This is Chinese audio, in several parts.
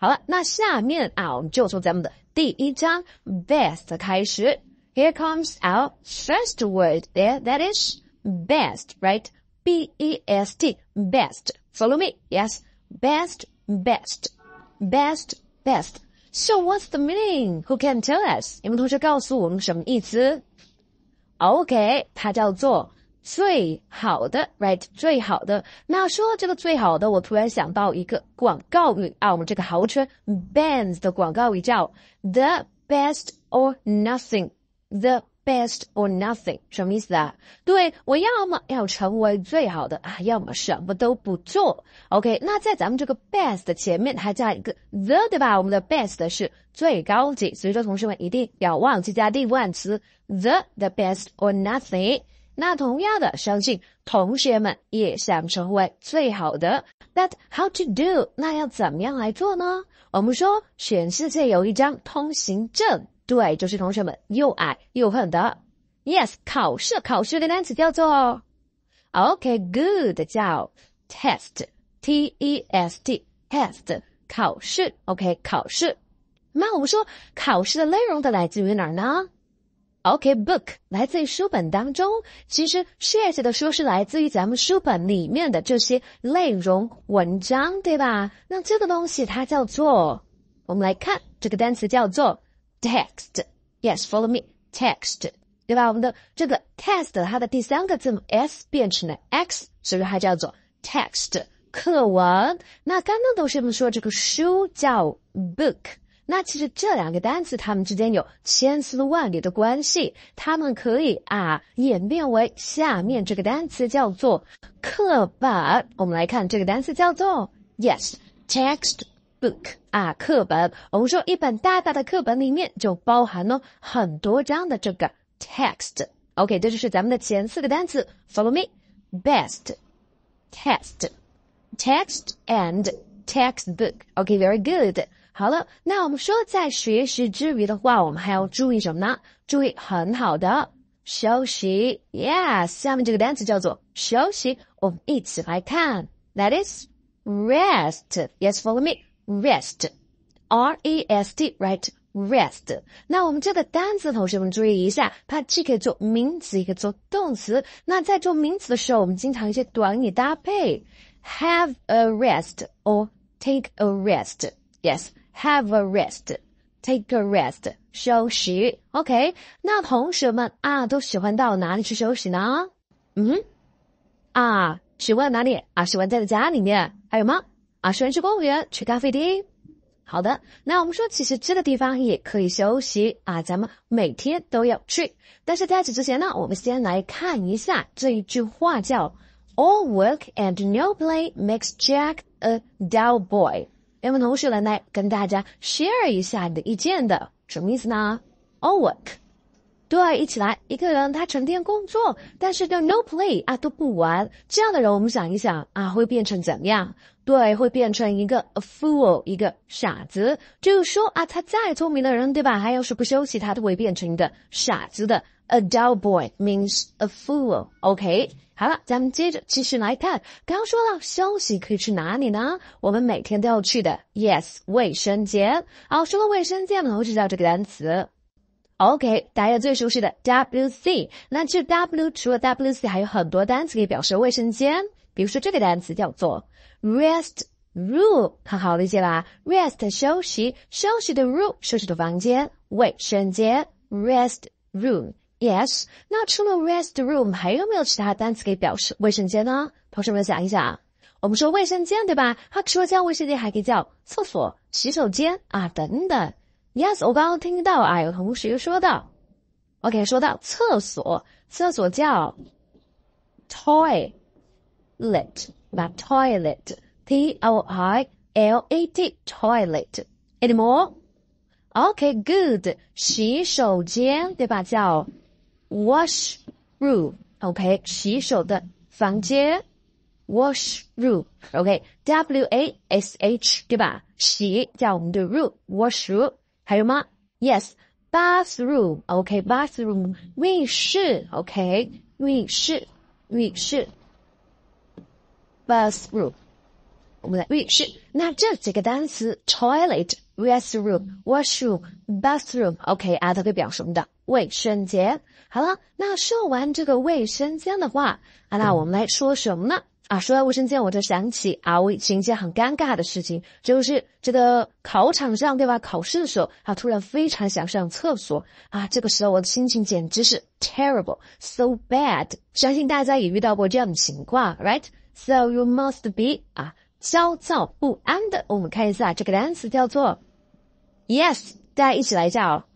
好了，那下面啊，我们就从咱们的第一章 best 开始。Here comes our first word there. That is best, right? B E S T, best. Follow me. Yes, best, best, best, best. So what's the meaning? Who can tell us? 你们同学告诉我们什么意思？OK，它叫做最好的，right？最好的。那说到这个最好的，我突然想到一个广告语啊，我们这个豪车 Benz 的广告语叫 "The best or nothing." The best or nothing 什么意思啊？对我要么要成为最好的啊，要么什么都不做。OK，那在咱们这个 best 前面还加一个 the，对吧？我们的 best 是最高级，所以说同学们一定要忘记加定冠词 the the best or nothing。那同样的，相信同学们也想成为最好的。That how to do？那要怎么样来做呢？我们说全世界有一张通行证，对，就是同学们又矮又恨的。Yes，考试考试的单词叫做，OK good 叫 test，T E S T test 考试 OK 考试。那我们说考试的内容都来自于哪儿呢？OK，book 来自于书本当中，其实 s h r e t 的书是来自于咱们书本里面的这些内容、文章，对吧？那这个东西它叫做，我们来看这个单词叫做 text。Yes，follow me，text，对吧？我们的这个 t e s t 它的第三个字母 s 变成了 x，所以它叫做 text 课文。那刚刚同学们说这个书叫 book。那其实这两个单词，它们之间有千丝万缕的关系。它们可以啊，演变为下面这个单词，叫做课本。我们来看这个单词，叫做 yes textbook 啊，课本。我们说一本大大的课本里面就包含了很多张的这个 text。OK，这就是咱们的前四个单词。Follow me，best test text and textbook。OK，very good。好了，那我们说在学习之余的话，我们还要注意什么呢？注意很好的休息。Yes，下面这个单词叫做休息。我们一起来看，That is rest. Yes, follow me, rest. R-E-S-T, right? Rest. 那我们这个单词，同学们注意一下，它既可以做名词，也可以做动词。那在做名词的时候，我们经常一些短语搭配，Have a rest or take a rest. Yes. Have a rest, take a rest，休息。OK，那同学们啊，都喜欢到哪里去休息呢？嗯，啊，喜欢哪里啊？喜欢在在家里面，还有吗？啊，喜欢去公园，去咖啡厅。好的，那我们说其实这个地方也可以休息啊，咱们每天都要去。但是在此之前呢，我们先来看一下这一句话，叫 “All work and no play makes Jack a dull boy”。我们同事来跟大家 share 一下你的意见的，什么意思呢？All work，对，一起来，一个人他成天工作，但是都 no play 啊都不玩，这样的人我们想一想啊，会变成怎么样？对，会变成一个 a fool，一个傻子。就是说啊，他再聪明的人，对吧？他要是不休息，他都会变成一个傻子的。A dull boy means a fool，OK。好了，咱们接着继续来看。刚说到休息可以去哪里呢？我们每天都要去的，yes，卫生间。好，说到卫生间，我们会知道这个单词。OK，大家最熟悉的 W C。那这 W 除了 W C 还有很多单词可以表示卫生间，比如说这个单词叫做 rest room，很好理解吧？rest 休息，休息的 room，休息的房间，卫生间，rest room。Yes，那除了 rest room 还有没有其他单词可以表示卫生间呢？同学们想一想，我们说卫生间对吧？它除了叫卫生间，还可以叫厕所、洗手间啊等等。Yes，我刚刚听到啊，有同学说到，OK，说到厕所，厕所叫 toilet，对吧？toilet，T O I L E T，toilet。Any more？OK，good，洗手间对吧？叫 Wash room, OK，洗手的房间。Wash room, OK, W A S H，对吧？洗叫我们的 room，wash room，还有吗？Yes, bathroom, OK, bathroom，浴室，OK，浴室，浴室，bathroom。我们来浴室，那这几个单词：toilet, restroom, washroom, bathroom, OK，啊，它以表示什么的？卫生间。好了，那说完这个卫生间的话，啊，那我们来说什么呢？啊，说到卫生间，我就想起啊，我以前一件很尴尬的事情，就是这个考场上，对吧？考试的时候，啊，突然非常想上厕所啊，这个时候我的心情简直是 terrible，so bad。相信大家也遇到过这样的情况，right？So you must be 啊，焦躁不安的。我们看一下这个单词叫做，yes，大家一起来叫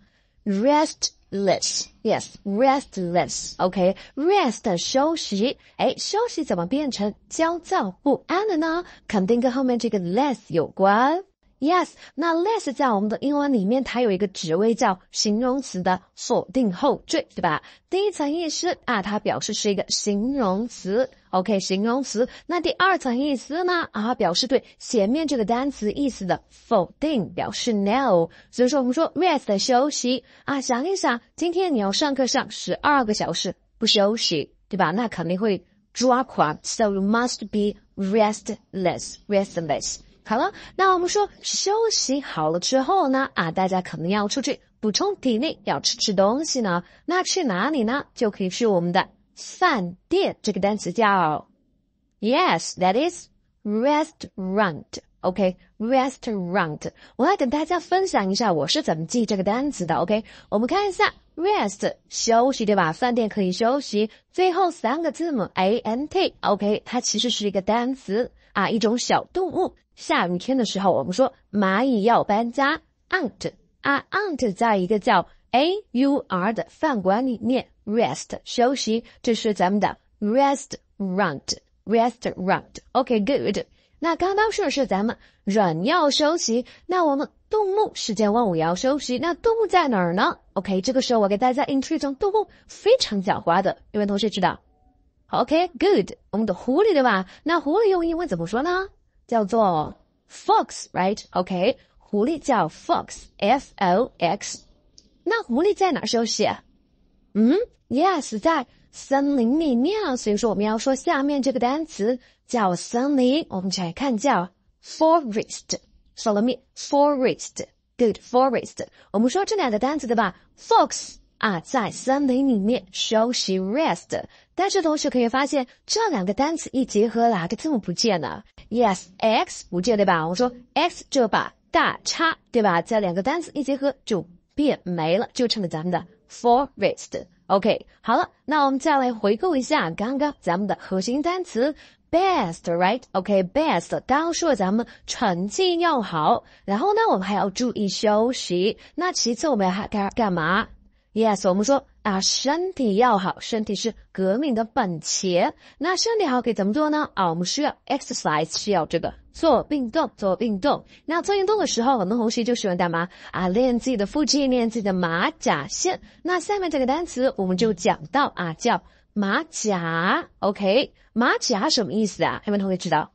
，rest。less yes restless o k rest 休息哎休息怎么变成焦躁不安了呢？肯定跟后面这个 less 有关。Yes，那 less 在我们的英文里面，它有一个职位叫形容词的否定后缀，对吧？第一层意思啊，它表示是一个形容词。OK，形容词。那第二层意思呢？啊，表示对前面这个单词意思的否定，表示 no。所以说我们说 rest 休息啊，想一想，今天你要上课上十二个小时不休息，对吧？那肯定会抓狂。So you must be restless, restless. 好了，那我们说休息好了之后呢？啊，大家可能要出去补充体力，要吃吃东西呢。那去哪里呢？就可以去我们的饭店这个单词叫。Yes, that is restaurant. OK, restaurant. 我来给大家分享一下我是怎么记这个单词的。OK，我们看一下，rest 休息对吧？饭店可以休息，最后三个字母 a n t。OK，它其实是一个单词。啊，一种小动物。下雨天的时候，我们说蚂蚁要搬家。Aunt，啊，Aunt 在一个叫 A U R 的饭馆里面 rest 休息，这是咱们的 restaurant restaurant。OK good。那刚刚说的是咱们人要休息，那我们动物世间万物要休息，那动物在哪儿呢？OK，这个时候我给大家引出一种动物，非常狡猾的，有没同学知道？OK, good，我们的狐狸对吧？那狐狸用英文怎么说呢？叫做 fox，right？OK，狐狸叫 fox，F O X。那狐狸在哪儿休息？嗯，Yes，在森林里面。所以说我们要说下面这个单词叫森林，我们来看叫 forest，Follow m e f o r e s t good，forest。我们说这两个单词对吧？fox。啊，在森林里面休息 rest。但是，同学可以发现，这两个单词一结合，哪个字母不见了？Yes，X 不见对吧？我说 X 这把大叉对吧？这两个单词一结合就变没了，就成了咱们的 forest。OK，好了，那我们再来回顾一下刚刚咱们的核心单词 best，right？OK，best 刚说咱们成绩要好，然后呢，我们还要注意休息。那其次，我们要还干干嘛？Yes，我们说啊，身体要好，身体是革命的本钱。那身体好可以怎么做呢？啊，我们需要 exercise，需要这个做运动，做运动。那做运动的时候，很多同学就喜欢干嘛啊？练自己的腹肌，练自己的马甲线。那下面这个单词我们就讲到啊，叫马甲。OK，马甲什么意思啊？有没有同学知道？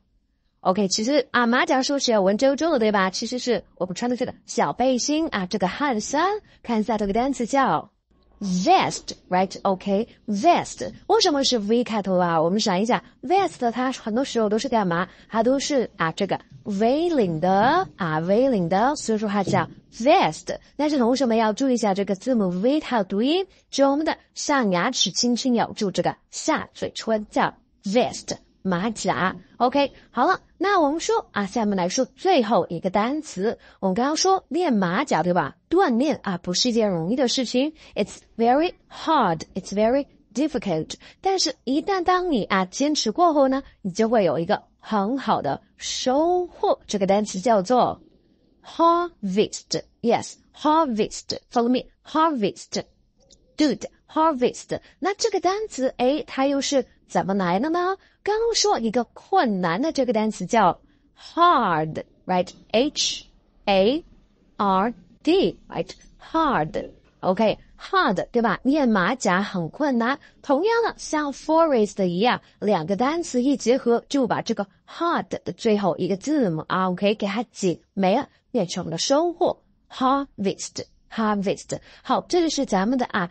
OK，其实啊，马甲说是文绉绉的，对吧？其实是我们穿的这个小背心啊，这个汗衫。看一下这个单词叫 vest，right？OK，vest 为什么是 V 开头啊？我们想一想，vest 它很多时候都是干嘛？它都是啊，这个 V 领的啊，V 领的，所以说它叫 vest。但是同学们要注意一下这个字母 V 它的读音，就我们的上牙齿轻轻咬住这个下嘴唇叫 vest。马甲，OK，好了，那我们说啊，下面来说最后一个单词。我们刚刚说练马甲，对吧？锻炼啊不是一件容易的事情，It's very hard, it's very difficult。但是，一旦当你啊坚持过后呢，你就会有一个很好的收获。这个单词叫做 harvest，Yes，harvest。Follow me，harvest，do it。Harvest，那这个单词哎，它又是怎么来的呢？刚说一个困难的这个单词叫 hard，right？H A R D，right？Hard，OK？Hard，对吧？练马甲很困难。同样的，像 forest 一样，两个单词一结合，就把这个 hard 的最后一个字母啊，o k 给它挤没了，变成了收获 harvest，harvest。好，这就是咱们的啊。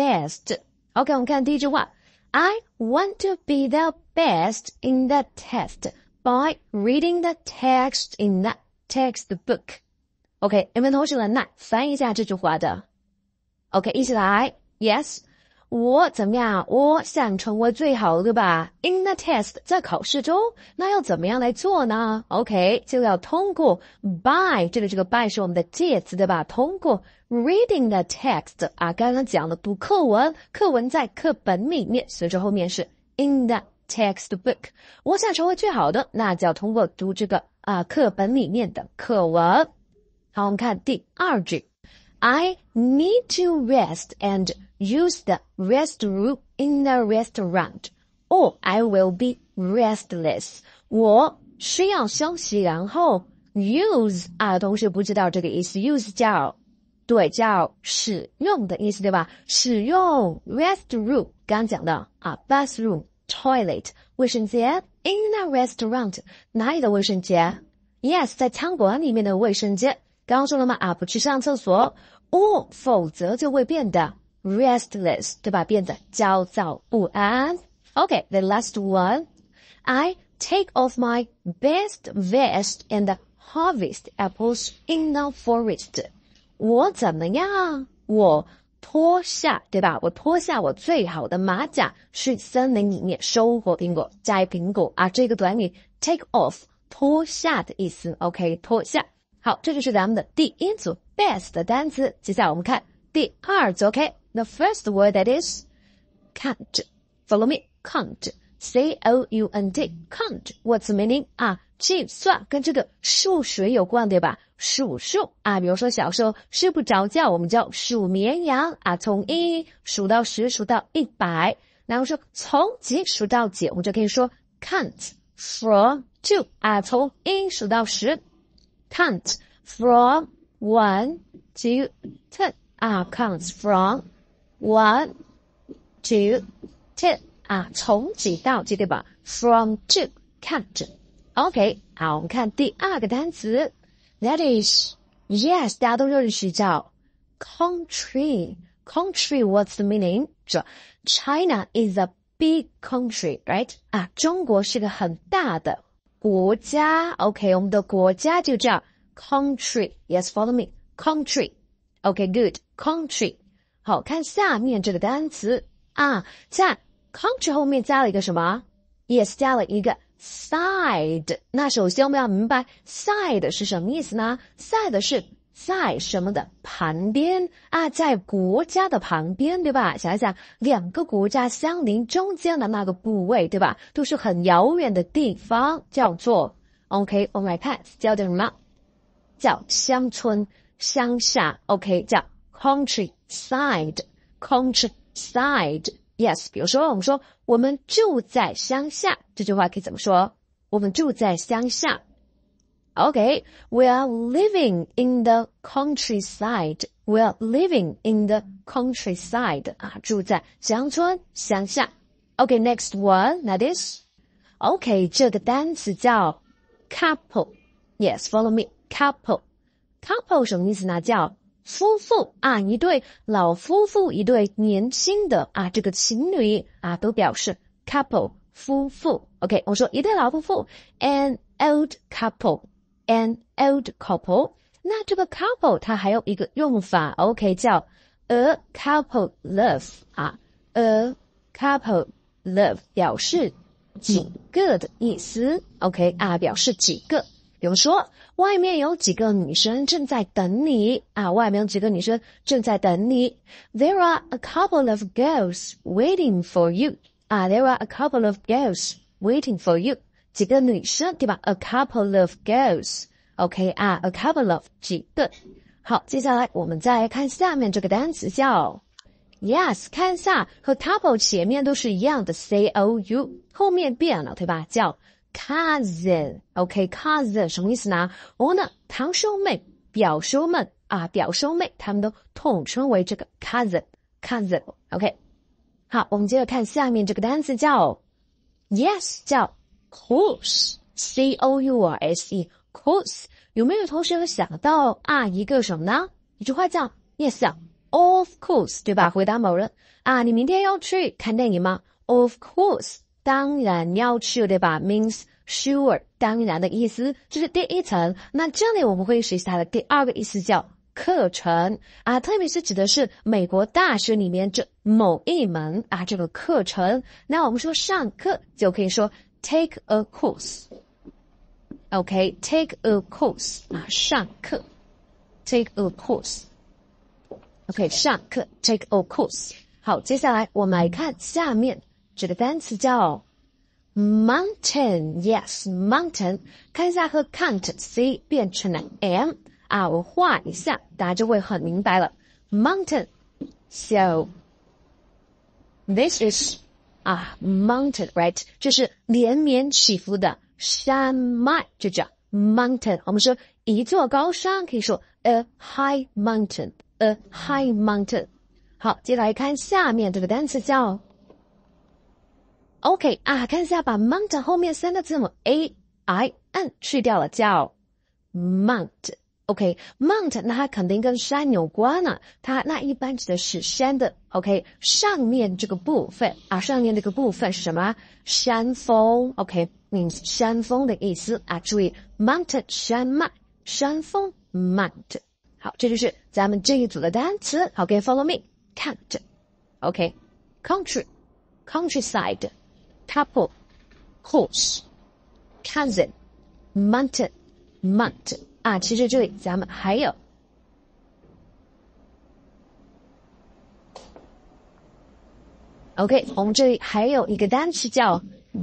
best. OK，我们看第一句话，I want to be the best in the test by reading the text in the textbook. OK，有没有同学能耐翻译一下这句话的？OK，一起来，Yes。我怎么样？我想成为最好的吧。In the test，在考试中，那要怎么样来做呢？OK，就要通过 by。这里这个 by 是我们的介词，对吧？通过 reading the text 啊，刚刚讲的读课文，课文在课本里面，所以说后面是 in the textbook。我想成为最好的，那就要通过读这个啊课本里面的课文。好，我们看第二句。I need to rest and use the restroom in the restaurant, or I will be restless. 我需要休息，然后 use 啊，同学不知道这个意思，use 叫对叫使用的意思，对吧？使用 restroom 刚讲的啊，bathroom toilet 卫生间，in the restaurant 哪里的卫生间？Yes，在餐馆里面的卫生间，刚刚说了吗？啊，不去上厕所，哦，否则就会变得否则就会变得 restless，对吧？变得焦躁不安。Okay, the last one. I take off my best vest and harvest apples in the forest. 我怎么样？我脱下，对吧？我脱下我最好的马甲，去森林里面收获苹果、摘苹果啊！这个短语 take off 脱下的意思。OK，脱下。好，这就是咱们的第一组 best 的单词，接下来我们看第二组，OK？The first word that is count. Follow me, count. C O U N T. Count. What's the meaning? 啊，计算跟这个数学有关，对吧？数数啊，比如说小时候睡不着觉，我们叫数绵羊啊，从一数到十，数到一百。然后说从几数到几，我们就可以说 count from two 啊，从一数到十，count from. One, two, ten are ah, comes from one, two, Ah, ten 啊，从几到几对吧？From to 看着。OK，好，我们看第二个单词，That is yes，大家都认识叫 country。Country what's the meaning？这 China is a big country，right？啊，中国是个很大的国家。OK，我们的国家就叫 Country, yes, follow me. Country, okay, good. Country, 好看下面这个单词啊，在 country 后面加了一个什么？Yes, 加了一个 side。那首先我们要明白 side 是什么意思呢？side 是在什么的旁边啊？在国家的旁边，对吧？想一想，两个国家相邻中间的那个部位，对吧？都是很遥远的地方，叫做 OK。o 们 my g 叫做什么？叫乡村、乡下，OK，叫 countryside，countryside。Yes，比如说我们说我们住在乡下，这句话可以怎么说？我们住在乡下。OK，we are living in the countryside。we are living in the next one，is，OK，这个单词叫 couple，yes，follow couple。Yes，follow me。couple，couple 什么意思呢？叫夫妇啊，一对老夫妇，一对年轻的啊，这个情侣啊，都表示 couple 夫妇。OK，我说一对老夫妇，an old couple，an old couple。那这个 couple 它还有一个用法，OK，叫 a couple love 啊，a couple love 表示几个的意思。OK，啊，表示几个，比如说。外面有几个女生正在等你啊！外面有几个女生正在等你。There are a couple of girls waiting for you 啊！There are a couple of girls waiting for you。几个女生对吧？A couple of girls，OK 啊？A couple of 几个。好，接下来我们再看下面这个单词叫，Yes，看一下和 couple 前面都是一样的 c o u，后面变了对吧？叫。cousin，OK，cousin 什么意思呢？我呢，堂兄妹、表兄妹啊，表兄妹他们都统称为这个 cousin，cousin，OK。好，我们接着看下面这个单词叫，yes，叫 couscous，c o u s e 有没有同学想到啊一个什么呢？一句话叫 yes，of course，对吧？回答某人啊，你明天要去看电影吗？Of course。当然，要 sure 吧，means sure。当然的意思这是第一层。那这里我们会学习它的第二个意思叫课程啊，特别是指的是美国大学里面这某一门啊这个课程。那我们说上课就可以说 take a course。OK，take a course 啊，上课。take a course。OK，上课。take a course。好，接下来我们来看下面。这个单词叫 mountain。Yes，mountain。看一下和 count c 变成了 m。啊，我画一下，大家就会很明白了。mountain。So this is 啊 mountain，right？这是连绵起伏的山脉，就叫 mountain。我们说一座高山可以说 a high mountain，a high mountain。好，接来看下面这个单词叫。OK 啊，看一下把 mount 后面三个字母 a i n 去掉了，叫 mount。OK，mount 那它肯定跟山有关了。它那一般指的是山的。OK，上面这个部分啊，上面这个部分是什么？山峰。OK，means 山峰的意思啊。注意 mountain 山脉、山峰 mount。好，这就是咱们这一组的单词。OK，follow me，t OK，country，countryside。couple, horse, cousin, mountain, mount 啊，其实这里咱们还有。OK，我们这里还有一个单词叫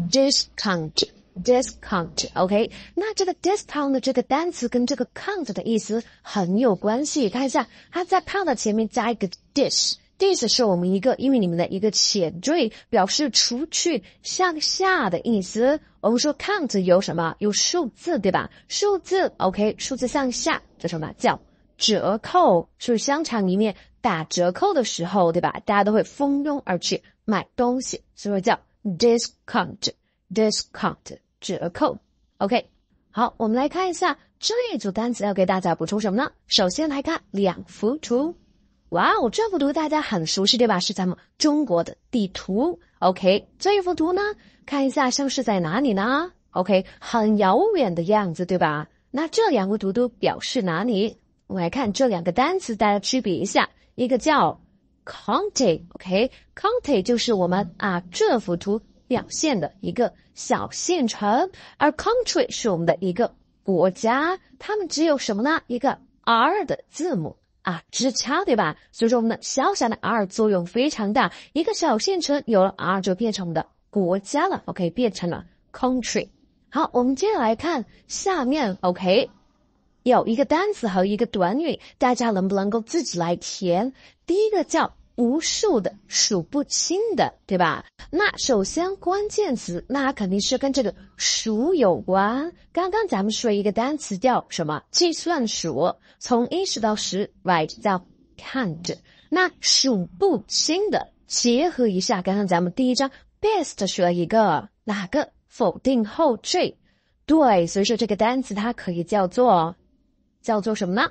discount。discount，OK，、okay? 那这个 discount 的这个单词跟这个 count 的意思很有关系。看一下，它在 count 前面加一个 dis，This 是我们一个，英语里面的一个前缀表示除去向下的意思。我们说 count 有什么？有数字，对吧？数字，OK，数字向下叫什么？叫折扣。是不是商场里面打折扣的时候，对吧？大家都会蜂拥而去买东西，所以说叫 discount？discount 折扣，OK。好，我们来看一下这一组单词要给大家补充什么呢？首先来看两幅图。哇哦，这幅图大家很熟悉对吧？是咱们中国的地图。OK，这一幅图呢，看一下像是在哪里呢？OK，很遥远的样子对吧？那这两幅图都表示哪里？我们来看这两个单词，大家区别一下。一个叫 county，OK，county 就是我们啊这幅图表现的一个小县城，而 country 是我们的一个国家。它们只有什么呢？一个 R 的字母。啊，支插对吧？所以说我们的小小的 r 作用非常大，一个小县城有了 r 就变成我们的国家了，OK，变成了 country。好，我们接着来看下面，OK，有一个单词和一个短语，大家能不能够自己来填？第一个叫。无数的、数不清的，对吧？那首先关键词，那肯定是跟这个数有关。刚刚咱们说一个单词叫什么？计算数，从一数到十，right？叫 count。那数不清的，结合一下，刚刚咱们第一章 best 学一个哪个否定后缀？对，所以说这个单词它可以叫做叫做什么呢？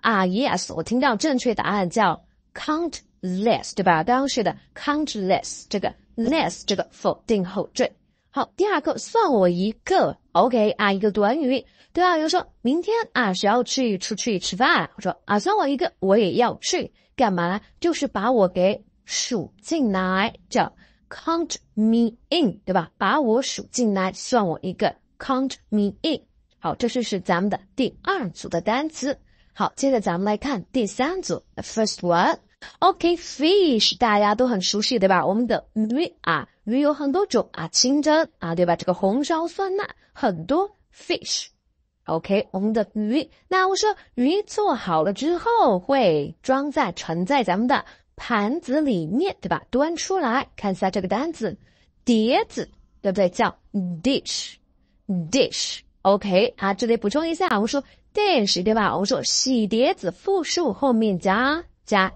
啊，yes，我听到正确答案叫 count。less 对吧？刚刚学的 count less，这个 less 这个否定后缀。好，第二个算我一个，OK 啊一个短语。对啊，比如说明天啊谁要去出去吃饭，我说啊算我一个，我也要去干嘛？呢？就是把我给数进来，叫 count me in，对吧？把我数进来，算我一个，count me in。好，这就是咱们的第二组的单词。好，接着咱们来看第三组，first t h e one。OK，fish 大家都很熟悉，对吧？我们的鱼啊，鱼有很多种啊，清蒸啊，对吧？这个红烧酸辣很多 fish。OK，我们的鱼。那我说鱼做好了之后会装在盛在咱们的盘子里面，对吧？端出来看一下这个单子，碟子对不对？叫 dish，dish。OK 啊，这里补充一下，我说 dish 对吧？我说洗碟子，复数后面加。加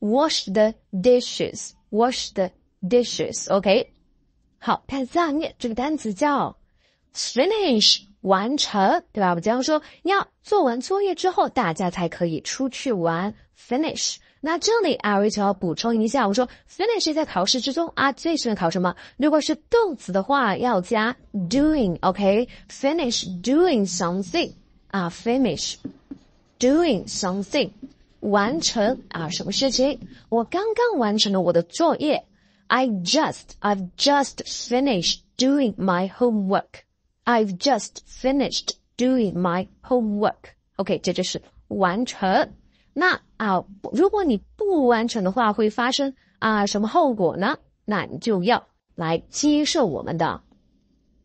wash the dishes, wash the dishes，OK。好，看下面这个单词叫 finish，完成，对吧？我们经常说你要做完作业之后，大家才可以出去玩，finish。那这里 Rachel 要补充一下，我说 finish 在考试之中啊，最喜欢考什么？如果是动词的话，要加 doing，OK，finish doing something 啊，finish doing something。完成啊，什么事情？我刚刚完成了我的作业。I just, I've just finished doing my homework. I've just finished doing my homework. OK，这就是完成。那啊，如果你不完成的话，会发生啊什么后果呢？那你就要来接受我们的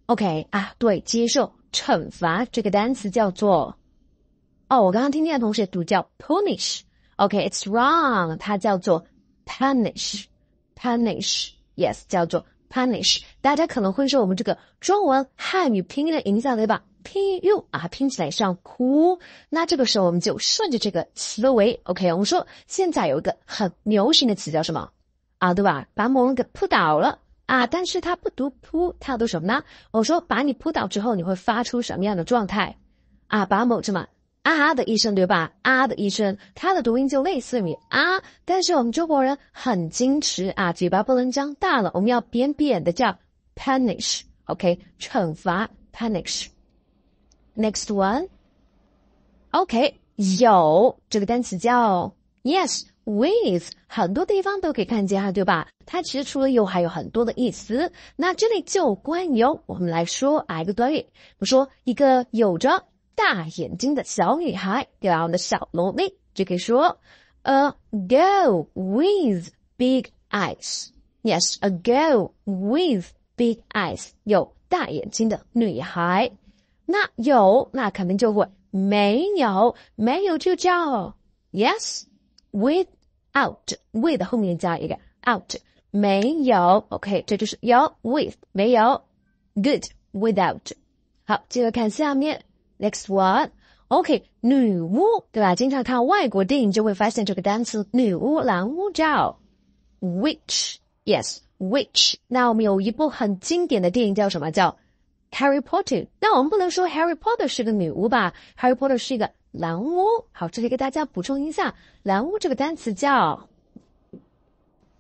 OK 啊，对，接受惩罚这个单词叫做哦，我刚刚听见同学读叫 punish。Okay, it's wrong. 它叫做 punish, punish. Yes, 叫做 punish. 大家可能会说我们这个中文汉语拼音的影响对吧？pu 啊，拼起来像哭。那这个时候我们就顺着这个思维，OK，我们说现在有一个很流行的词叫什么啊？对吧？把某人给扑倒了啊，但是他不读扑，他读什么呢？我说把你扑倒之后，你会发出什么样的状态啊？把某什么？啊的一声，对吧？啊的一声，它的读音就类似于啊，但是我们中国人很矜持啊，嘴巴不能张大了，我们要扁扁的叫 punish，OK，惩罚 punish。Next one，OK，有这个单词叫 yes with，很多地方都可以看见哈，对吧？它其实除了有还有很多的意思，那这里就关于有，我们来说一个短语，我说一个有着。大眼睛的小女孩，对吧？我们的小萝莉就可以说 a girl with big a girl with big eyes，有大眼睛的女孩。那有，那肯定就问没有，没有就叫 yes，without，with 后面加一个 out，没有。OK，这就是有 with 没有，good without。好，接着看下面。Next one, OK，女巫对吧？经常看外国电影就会发现这个单词“女巫”、“蓝巫”叫 “witch”。Yes, witch。那我们有一部很经典的电影叫什么？叫《Harry Potter》。那我们不能说 Harry Potter 是个女巫吧？Harry Potter 是一个蓝巫。好，这里给大家补充一下，“蓝巫”这个单词叫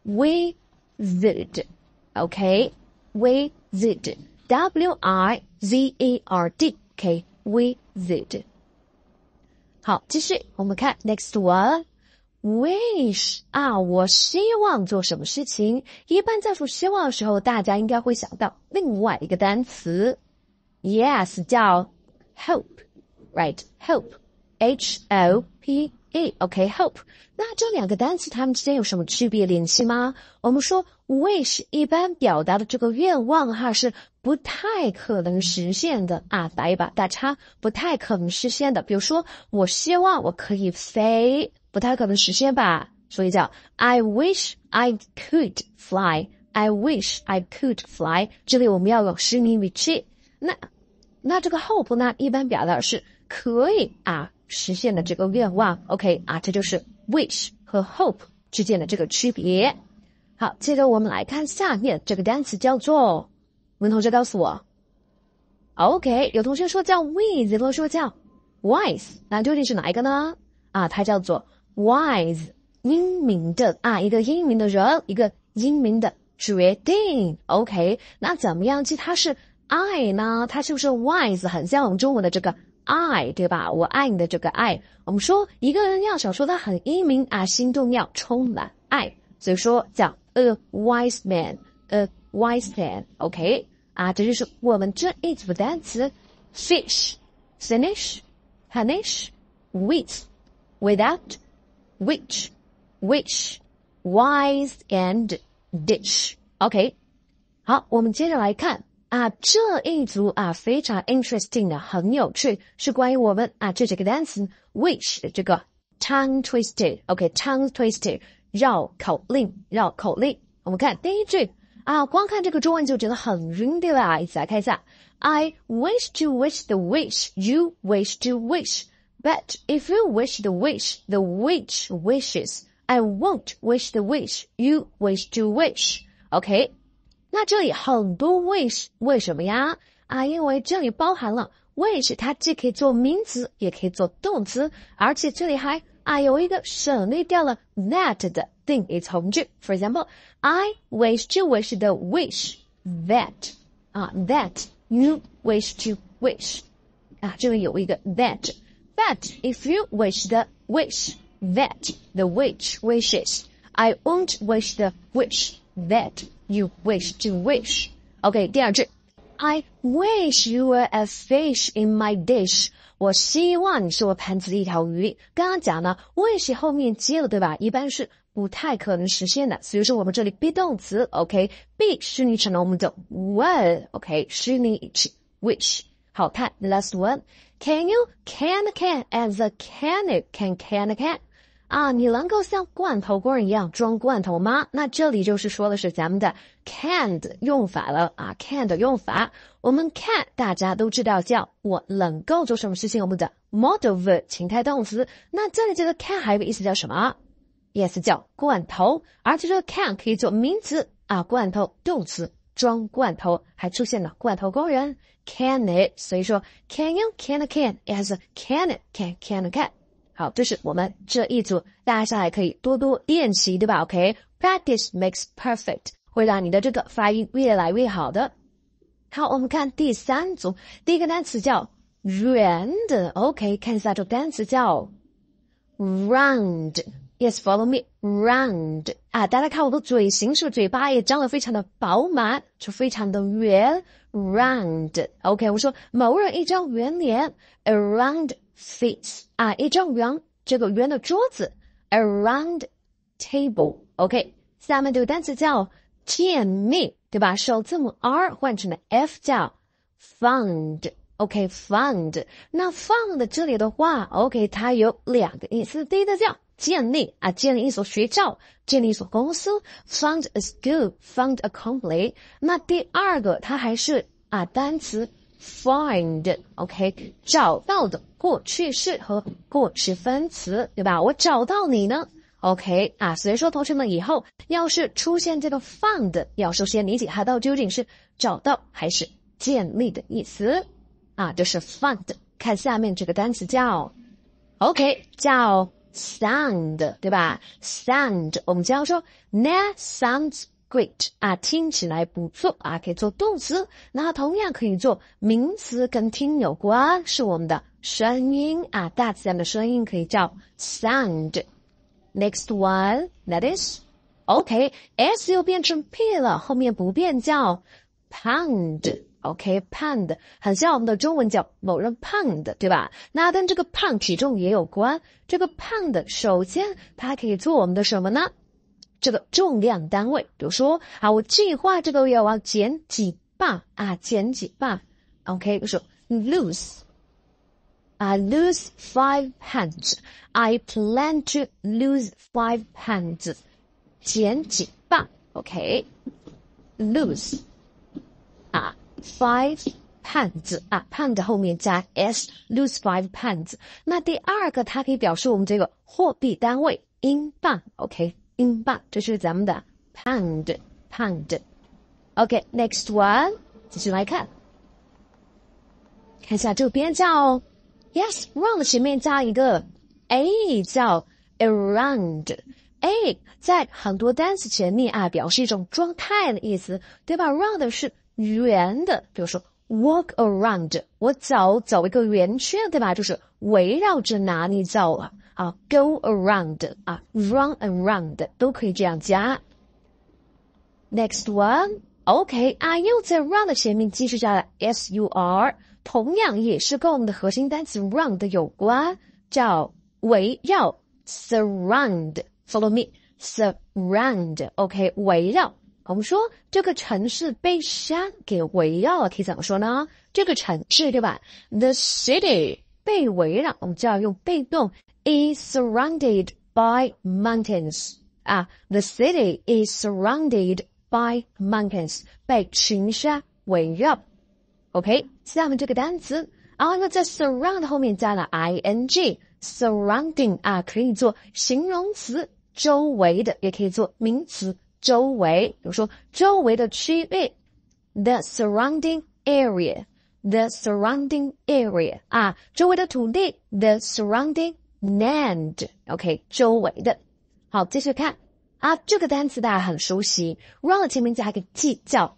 “wizard”。o k w i z a r d w i z -A r d o k w i s t 好，继续，我们看 next one，wish 啊，我希望做什么事情？一般在说希望的时候，大家应该会想到另外一个单词，yes，叫 hope，right？hope，H O P E，OK？hope，那这两个单词它们之间有什么区别联系吗？我们说 wish 一般表达的这个愿望哈是。不太可能实现的啊，打一把打叉。不太可能实现的，比如说，我希望我可以飞，不太可能实现吧。所以叫 I wish I could fly. I wish I could fly. 这里我们要用实名 w i c h 那那这个 hope 呢，一般表达是可以啊实现的这个愿望。OK 啊，这就是 wish 和 hope 之间的这个区别。好，接着我们来看下面这个单词叫做。有同学告诉我，OK，有同学说叫 wise，有同学说叫 wise，那究竟是哪一个呢？啊，它叫做 wise，英明的啊，一个英明的人，一个英明的决定。OK，那怎么样记它是 I 呢？它是不是 wise 很像我们中文的这个 I，对吧？我爱你的这个 I。我们说一个人要想说他很英明啊，心中要充满爱，所以说叫 a wise man，a wise man，OK。啊，这就是我们这一组单词：fish、finish、Hanish、with、without、which、wish、wise and dish。OK，好，我们接着来看啊这一组啊非常 interesting 的，很有趣，是关于我们啊这几个单词 which 的这个 tongue twister。OK，tongue twister 绕口令，绕口令。我们看第一句。啊，光看这个中文就觉得很晕，对吧？一起来看一下：I wish to wish the wish, you wish to wish, but if you wish the wish, the witch wishes. I won't wish the wish, you wish to wish. OK，那这里很多 wish 为什么呀？啊，因为这里包含了 wish，它既可以做名词，也可以做动词，而且这里还啊有一个省略掉了 that 的。定义从句。For example, I wish to wish the wish that 啊、uh,，that you wish to wish 啊，这里有一个 uh, that。But if you wish the wish that the wish wishes, I won't wish the wish that you wish to wish. OK，第二句，I wish you were a fish in my dish。我希望你是我盘子的一条鱼。刚刚讲呢，wish 后面接了，对吧？一般是不太可能实现的，所以说我们这里 be 动词，OK，be 虚拟成了我们的 one，OK，虚拟 which，好，看 last one，can you can can as a can it can can can，啊，你能够像罐头工人一样装罐头吗？那这里就是说的是咱们的 can 的用法了啊，can 的用法，我们 can 大家都知道叫我能够做什么事情，我们的 m o d e l verb 情态动词，那这里这个 can 还有个意思叫什么？，yes 叫罐头，而且这个 can 可以做名词啊，罐头动词装罐头，还出现了罐头工人 c a n n t 所以说 can you can a can a s c a n it can can a can。好，这是我们这一组，大家下还可以多多练习，对吧 o k practice makes perfect，会让你的这个发音越来越好的。好，我们看第三组，第一个单词叫 round，OK，看一下这个单词叫 round。Yes, follow me round 啊！大家看我的嘴型是不是嘴巴也张得非常的饱满，就非常的圆 round。OK，我说某人一张圆脸 a round face 啊，一张圆这个圆的桌子 a round table。OK，下面这个单词叫见面，对吧？首字母 R 换成了 F，叫 f o u n d o k f o u n d 那 f u n d 这里的话，OK，它有两个意思，第一个叫建立啊，建立一所学校，建立一所公司，found a school, found a company。那第二个，它还是啊，单词 find，OK，找到的过去式和过去分词，对吧？我找到你呢，OK 啊。所以说，同学们以后要是出现这个 found，要首先理解它到底是找到还是建立的意思啊，就是 found。看下面这个单词叫，OK 叫。Sound，对吧？Sound，我们就要说 That sounds great 啊，听起来不错啊，可以做动词。那同样可以做名词，跟听有关，是我们的声音啊。大自然的声音可以叫 Sound。Next one, that is OK. S 又变成 P 了，后面不变，叫 Pound。OK，pound 很像我们的中文叫某人胖的，对吧？那跟这个胖体重也有关。这个 pound 首先它可以做我们的什么呢？这个重量单位。比如说啊，我计划这个月我要减几磅啊，减几磅。OK，说 lose 啊，lose five pounds。I plan to lose five pounds，减几磅。OK，lose。five pounds 啊，pound 后面加 s，lose five pounds。那第二个，它可以表示我们这个货币单位英镑，OK，英镑，这是咱们的 pound pound。OK，next one，继续来看，看一下这边叫 yes，round 前面加一个 a 叫 around。a 在很多单词前面啊，表示一种状态的意思，对吧？round 是圆的，比如说 walk around，我走走一个圆圈，对吧？就是围绕着哪里走了啊？Go around，啊，run a round 都可以这样加。Next one，OK，Are you 在 r u n 的前面继续加了 S U R，同样也是跟我们的核心单词 round 有关，叫围绕 surround。Follow me，surround，OK，围绕。我们说这个城市被山给围绕，可以怎么说呢？这个城市对吧？The city 被围绕，我们就要用被动，is surrounded by mountains 啊。The city is surrounded by mountains，被群山围绕。OK，下面这个单词，啊，那在 surround 后面加了 ing，surrounding 啊，可以做形容词，周围的，也可以做名词。周围，比如说周围的区域，the surrounding area，the surrounding area 啊，周围的土地，the surrounding land，OK，周围的。好，继续看啊，这个单词大家很熟悉，round 前面加个 G 叫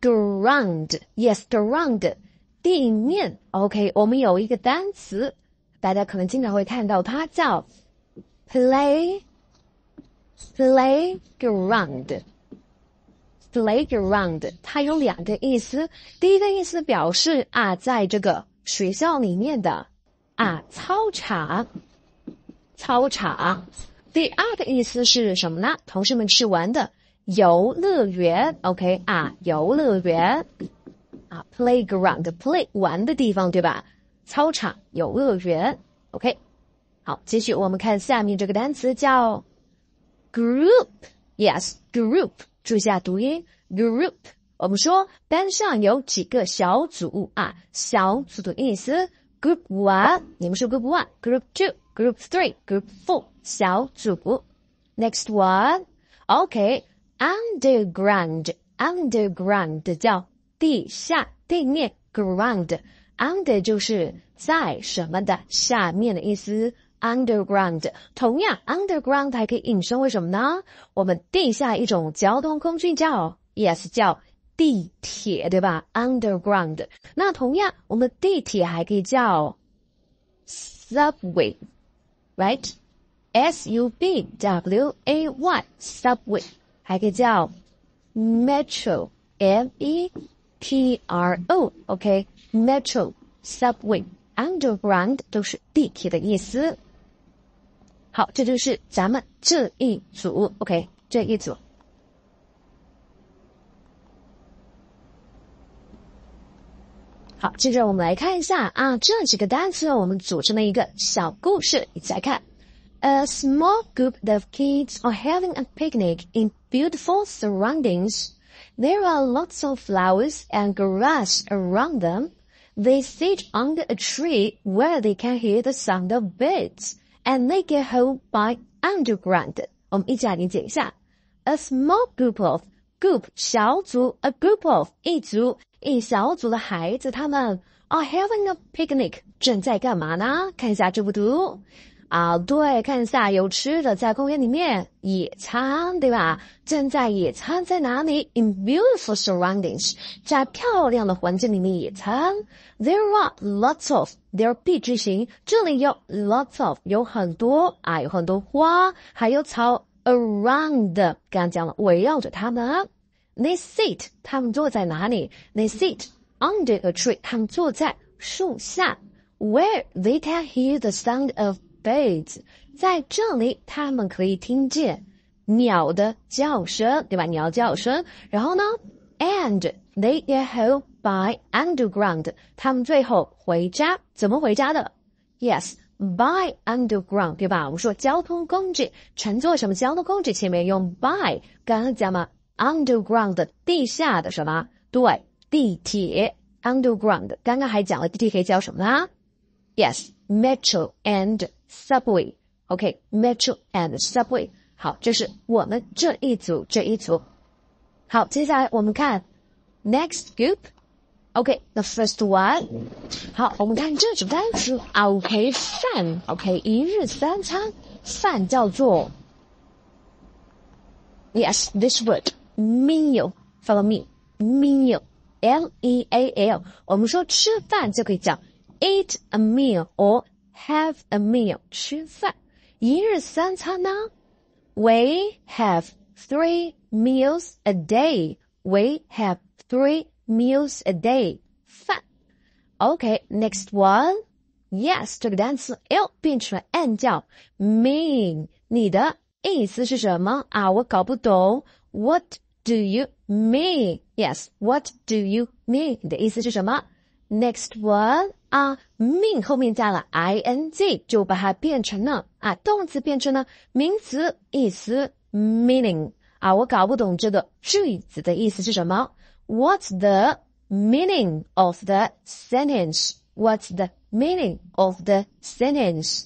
ground，yes，ground，地面。OK，我们有一个单词，大家可能经常会看到它叫 play。Playground，playground，它有两个意思。第一个意思表示啊，在这个学校里面的啊操场，操场。第二的意思是什么呢？同学们去玩的游乐园，OK 啊，游乐园啊，playground，play 玩的地方，对吧？操场、游乐园，OK。好，继续我们看下面这个单词叫。group. Yes, group，注意下读音，group。我们说班上有几个小组啊，小组的意思。Group one，你们是 Group one，Group two，Group three，Group four，小组。Next one，OK，underground，underground 叫地下、地面，ground，under 就是在什么的下面的意思。Underground，同样，underground 还可以引申为什么呢？我们地下一种交通工具叫，yes，叫地铁，对吧？Underground。那同样，我们地铁还可以叫 subway，right？S U B W A Y，subway，还可以叫 metro，M E T R O，OK，metro，subway，underground 都是地铁的意思。好，这就是咱们这一组，OK，这一组。好，接着我们来看一下啊，这几个单词我们组成了一个小故事，一起来看。A small group of kids are having a picnic in beautiful surroundings. There are lots of flowers and grass around them. They sit under a tree where they can hear the sound of birds. And they get home by underground。我们一起来理解一下。A small group of group 小组，a group of 一组，一小组的孩子他们 are having a picnic。正在干嘛呢？看一下这幅图。啊，对，看一下有吃的，在公园里面野餐，对吧？正在野餐在哪里？In beautiful surroundings，在漂亮的环境里面野餐。There are lots of there be 句型，这里有 lots of 有很多啊，有很多花，还有草 sit，他们坐在哪里？They sit under a tree，他们坐在树下。Where they can hear the sound of Bates，在这里他们可以听见鸟的叫声，对吧？鸟叫声，然后呢？And they get home by underground。他们最后回家怎么回家的？Yes，by underground，对吧？我们说交通工具，乘坐什么交通工具？前面用 by，刚刚讲吗？Underground，地下的什么？对，地铁。Underground，刚刚还讲了地铁可以叫什么？Yes，metro。And subway。OK，metro、okay, and subway。好，这是我们这一组这一组。好，接下来我们看 next group。OK，the、okay, first one。好，我们看这组单词。OK，饭。OK，一日三餐，饭叫做 Yes, this word meal. Follow me, meal. L E A L. A L，我们说吃饭就可以讲 eat a meal or have a meal 吃饭，一日三餐呢？We have three meals a day. We have three meals a day. 饭。Okay, next one. Yes l 变成了 n 叫 mean。你的意思是什么啊？我搞不懂。What do you mean? Yes, what do you mean? 你的意思是什么？Next word 啊，mean ah, 后面加了 i meaning 啊，我搞不懂这个句子的意思是什么。What's the meaning of the sentence? What's the meaning of the sentence?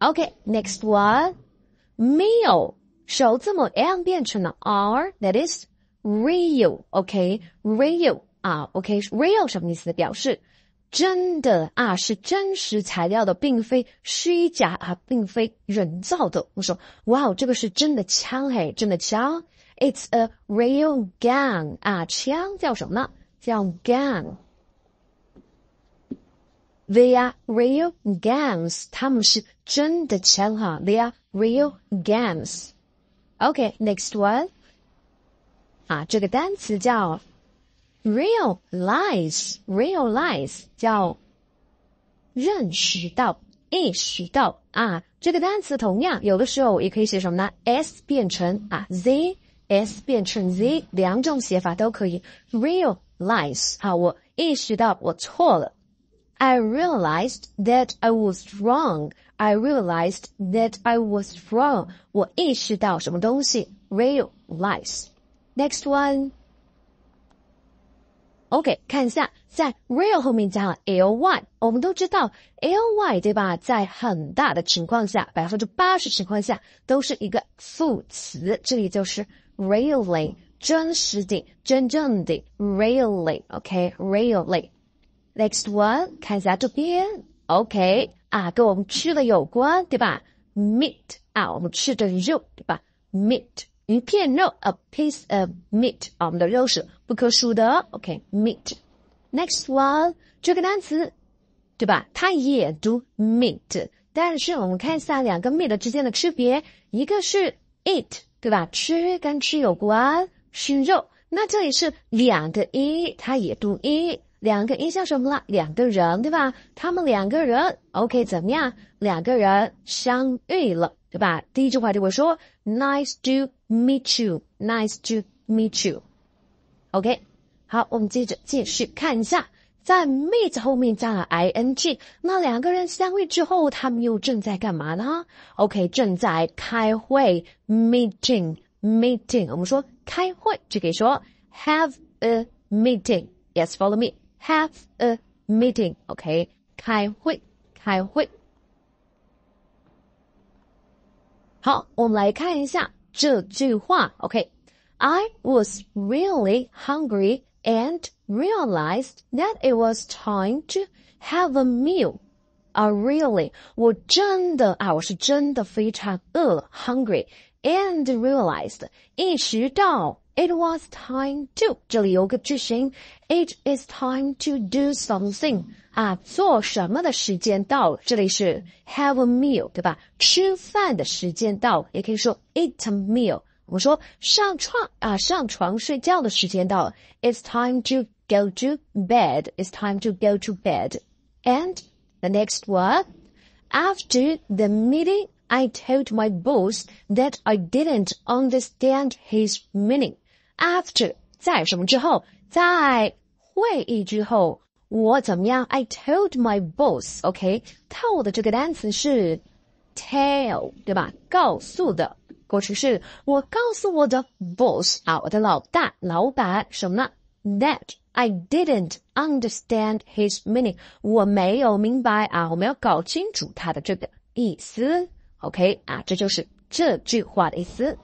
Okay, next one, meal 首字母 l 变成了 r，that is real。Okay，real。啊，OK，real 什么意思呢？表示真的啊，是真实材料的，并非虚假啊，并非人造的。我说，哇哦，这个是真的枪嘿，真的枪。It's a real gun 啊，枪叫什么呢？叫 gun。They are real guns，他们是真的枪哈。They are real guns。OK，next one。啊，这个单词叫。realize realize 叫认识到意识到啊，这个单词同样有的时候也可以写什么呢？s 变成啊 z s 变成 z 两种写法都可以。realize 啊，我意识到我错了。I realized that I was wrong. I realized that I was wrong. 我意识到什么东西？realize. Next one. OK，看一下，在 real 后面加了 ly，我们都知道 ly 对吧？在很大的情况下，百分之八十情况下都是一个副词，这里就是 really，真实的、真正的 really。OK，really。Next one，看一下这边，OK 啊，跟我们吃的有关对吧？Meat 啊，我们吃的肉对吧？Meat。一片肉，a piece of meat 啊，我们的肉是不可数的，OK meat。Next one，这个单词对吧？它也读 meat，但是我们看一下两个 meat 之间的区别，一个是 eat，对吧？吃跟吃有关，是肉。那这里是两个一，它也读一，两个一像什么了？两个人，对吧？他们两个人，OK 怎么样？两个人相遇了。对吧？第一句话就会说 “Nice to meet you, nice to meet you”。OK，好，我们接着继续看一下，在 meet 后面加了 ing，那两个人相遇之后，他们又正在干嘛呢？OK，正在开会，meeting meeting。我们说开会就可以说 “have a meeting”。Yes，follow me，have a meeting。OK，开会，开会。好，我们来看一下这句话。OK，I、okay, was really hungry and realized that it was time to have a meal. Ah, and realized，意识到 it was time to 这里有个句型，It is time to do something 啊，做什么的时间到了。这里是 have a meal，对吧？吃饭的时间到了，也可以说 eat a meal。我们说上床啊，上床睡觉的时间到了，It's time to go to bed. It's time to go to bed. And the next word, after the meeting, I told my boss that I didn't understand his meaning. After 在什么之后，在会议之后，我怎么样？I told my boss. o k t o l d 这个单词是 tell，对吧？告诉的过去式，我告诉我的 boss 啊，我的老大、老板什么呢 That I didn't understand his meaning. 我没有明白啊，我没有搞清楚他的这个意思。OK 啊，这就是这句话的意思。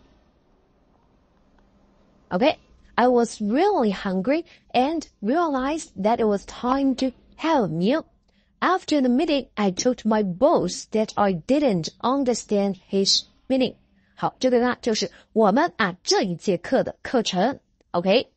Okay, I was really hungry and realized that it was time to have a meal. After the meeting, I told my boss that I didn't understand his meaning. 好，这个呢就是我们啊这一节课的课程。OK，